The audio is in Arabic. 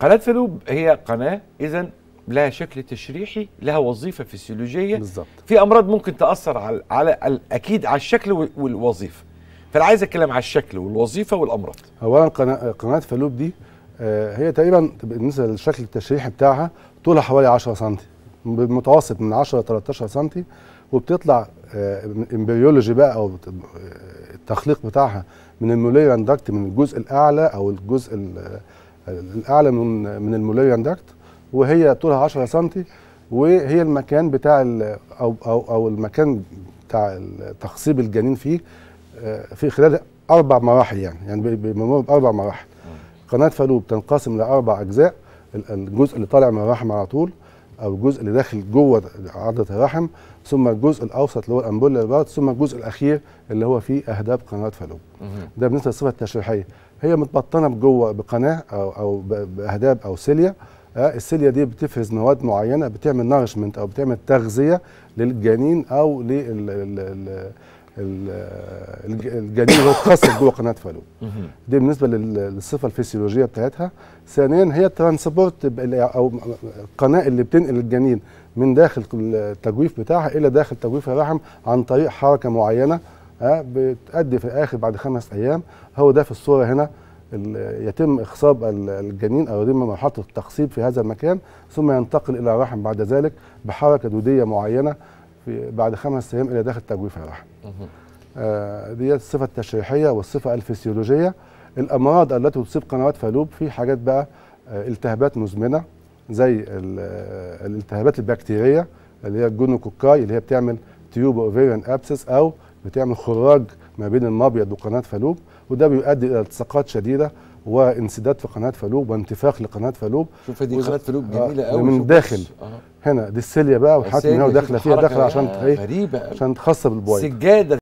قناه فلوب هي قناه اذا لها شكل تشريحي لها وظيفه فسيولوجيه بالظبط في امراض ممكن تاثر على على اكيد على الشكل والوظيفه فانا عايز اتكلم على الشكل والوظيفه والامراض اولا قناه فلوب دي آه، هي تقريبا بالنسبه للشكل التشريحي بتاعها طولها حوالي 10 سم بمتوسط من 10 ل 13 سم وبتطلع آه، امبريولوجي بقى او آه، التخليق بتاعها من الموليران داكت من الجزء الاعلى او الجزء الاعلى من من المولاريان داكت وهي طولها 10 سم وهي المكان بتاع او او او المكان بتاع تخصيب الجنين فيه آه، في خلال اربع مراحل يعني يعني بيمر باربع مراحل قناه فالوب تنقسم لاربع اجزاء الجزء اللي طالع من الرحم على طول او الجزء اللي داخل جوه عضله الرحم ثم الجزء الاوسط اللي هو الامبولا ثم الجزء الاخير اللي هو فيه اهداب قناه فالوب ده بالنسبه للصفه التشريحيه هي متبطنه بجوه بقناه او او باهداب او سيليا آه، السيليا دي بتفرز مواد معينه بتعمل نارشمنت او بتعمل تغذيه للجنين او لل الجنين اللي هو اتكسر جوه قناه فالو دي بالنسبه للصفه الفسيولوجيه بتاعتها ثانيا هي ترانسبورت او القناه اللي بتنقل الجنين من داخل التجويف بتاعها الى داخل تجويف الرحم عن طريق حركه معينه بتأدي في الآخر بعد خمس أيام هو ده في الصورة هنا يتم إخصاب الجنين أو يتم مرحلة التخصيب في هذا المكان ثم ينتقل إلى الرحم بعد ذلك بحركة دودية معينة في بعد خمس أيام إلى داخل تجويف الرحم آه دي الصفة التشريحية والصفة الفسيولوجية الأمراض التي تصيب قنوات فالوب في حاجات بقى آه، التهابات مزمنة زي الالتهابات البكتيرية اللي هي الجونوكوكاي اللي هي بتعمل تيوب اوفيريان ابسس او بتعمل خراج ما بين المبيض وقناه فالوب وده بيؤدي الى التصاقات شديده وانسداد في قناه فالوب وانتفاخ لقناه فالوب شوف دي قناه فالوب آه، جميله قوي من الداخل آه. هنا دي السيليا بقى وحتى من هنا وداخله فيها داخله عشان ايه عشان تخصب البويض سجاده